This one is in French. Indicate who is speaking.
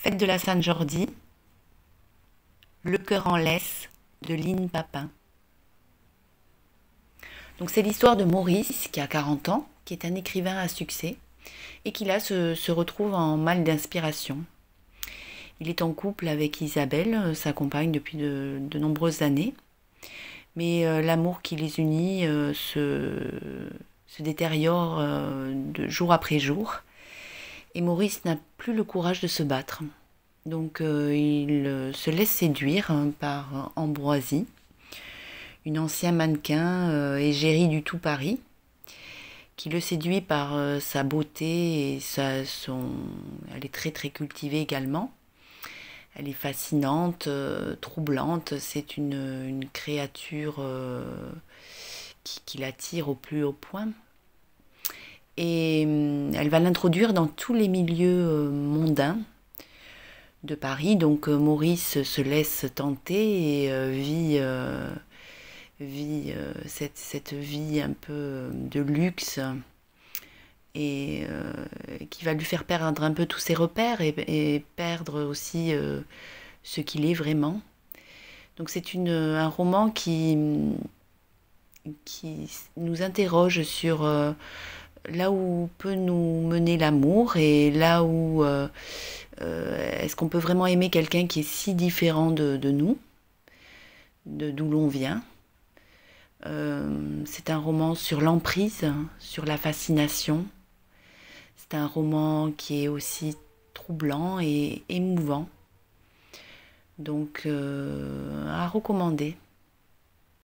Speaker 1: Fête de la Sainte-Jordi, Le cœur en laisse de Lynn Papin. Donc c'est l'histoire de Maurice qui a 40 ans, qui est un écrivain à succès et qui là se, se retrouve en mal d'inspiration. Il est en couple avec Isabelle, euh, sa compagne depuis de, nombreuses années, mais euh, l'amour qui les unit euh, se, détériore de jour après jour et Maurice n'a plus le courage de se battre. Donc euh, il euh, se laisse séduire hein, par Ambroisie, une ancienne mannequin égérie euh, du tout Paris, qui le séduit par sa beauté et sa, son... Elle est très très cultivée également. Elle est fascinante, troublante, c'est une, créature qui, qui l'attire au plus haut point et euh, elle va l'introduire dans tous les milieux euh, mondains de Paris. Donc euh, Maurice se laisse tenter et vit, cette, cette, vie un peu de luxe et qui va lui faire perdre un peu tous ses repères et, perdre aussi ce qu'il est vraiment. Donc c'est un roman qui, qui nous interroge sur là où peut nous mener l'amour et là où euh, euh, est-ce qu'on peut vraiment aimer quelqu'un qui est si différent de, nous, de d'où l'on vient. Euh, c'est un roman sur l'emprise, sur la fascination. C'est un roman qui est aussi troublant et émouvant. Donc à recommander.